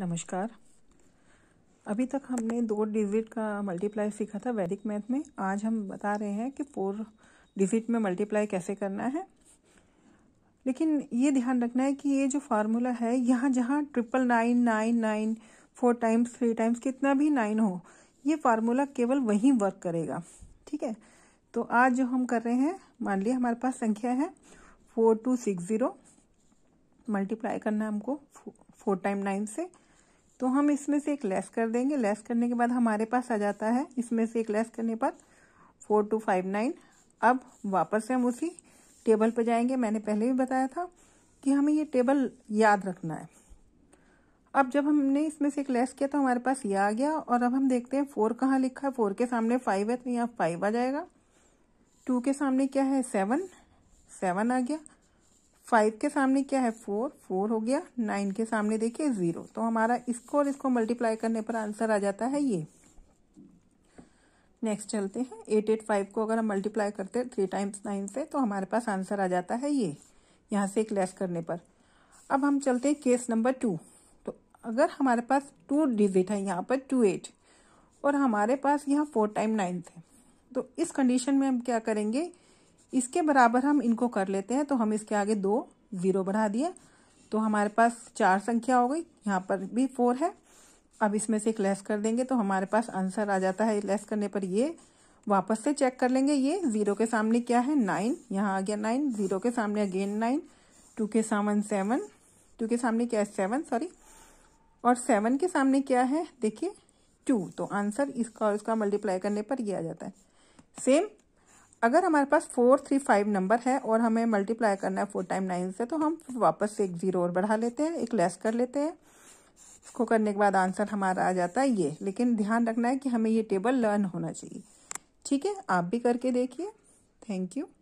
नमस्कार अभी तक हमने दो डिजिट का मल्टीप्लाई सीखा था वैदिक मैथ में आज हम बता रहे हैं कि फोर डिजिट में मल्टीप्लाई कैसे करना है लेकिन ये ध्यान रखना है कि ये जो फार्मूला है यहाँ जहाँ triple nine nine nine four times three times कितना भी नाइन हो ये फार्मूला केवल वहीं वर्क करेगा ठीक है तो आज जो हम कर रहे हैं मान लिया हमारे पास संख्या है four two six zero multiply करना है हमको फोर टाइम नाइन से तो हम इसमें से एक लेस कर देंगे लेस करने के बाद हमारे पास आ जाता है इसमें से एक लेस करने पर फोर टू फाइव नाइन अब वापस से हम उसी टेबल पर जाएंगे मैंने पहले भी बताया था कि हमें ये टेबल याद रखना है अब जब हमने इसमें से एक लेस किया तो हमारे पास ये आ गया और अब हम देखते हैं फोर कहाँ लिखा है फोर के सामने फाइव है तो यहाँ फाइव आ जाएगा टू के सामने क्या है सेवन सेवन आ गया फाइव के सामने क्या है फोर फोर हो गया नाइन के सामने देखिए ज़ीरो तो हमारा इसको और इसको मल्टीप्लाई करने पर आंसर आ जाता है ये नेक्स्ट चलते हैं एट एट फाइव को अगर हम मल्टीप्लाई करते हैं थ्री टाइम्स नाइन से तो हमारे पास आंसर आ जाता है ये यहाँ से एक लेस करने पर अब हम चलते हैं केस नंबर टू तो अगर हमारे पास टू डिजिट है यहाँ पर टू एट और हमारे पास यहाँ फोर टाइम नाइन्थ है तो इस कंडीशन में हम क्या करेंगे इसके बराबर हम इनको कर लेते हैं तो हम इसके आगे दो ज़ीरो बढ़ा दिए तो हमारे पास चार संख्या हो गई यहाँ पर भी फोर है अब इसमें से एक लेस कर देंगे तो हमारे पास आंसर आ जाता है लेस करने पर ये वापस से चेक कर लेंगे ये ज़ीरो के सामने क्या है नाइन यहाँ आ गया नाइन ज़ीरो के सामने अगेन नाइन टू के सामने सेवन टू के सामने क्या है सेवन सॉरी और सेवन के सामने क्या है देखिए टू तो आंसर इसका और इसका मल्टीप्लाई करने पर ये आ जाता है सेम अगर हमारे पास फोर थ्री फाइव नंबर है और हमें मल्टीप्लाई करना है फोर टाइम नाइन से तो हम वापस से एक ज़ीरो और बढ़ा लेते हैं एक लेस कर लेते हैं इसको करने के बाद आंसर हमारा आ जाता है ये लेकिन ध्यान रखना है कि हमें ये टेबल लर्न होना चाहिए ठीक है आप भी करके देखिए थैंक यू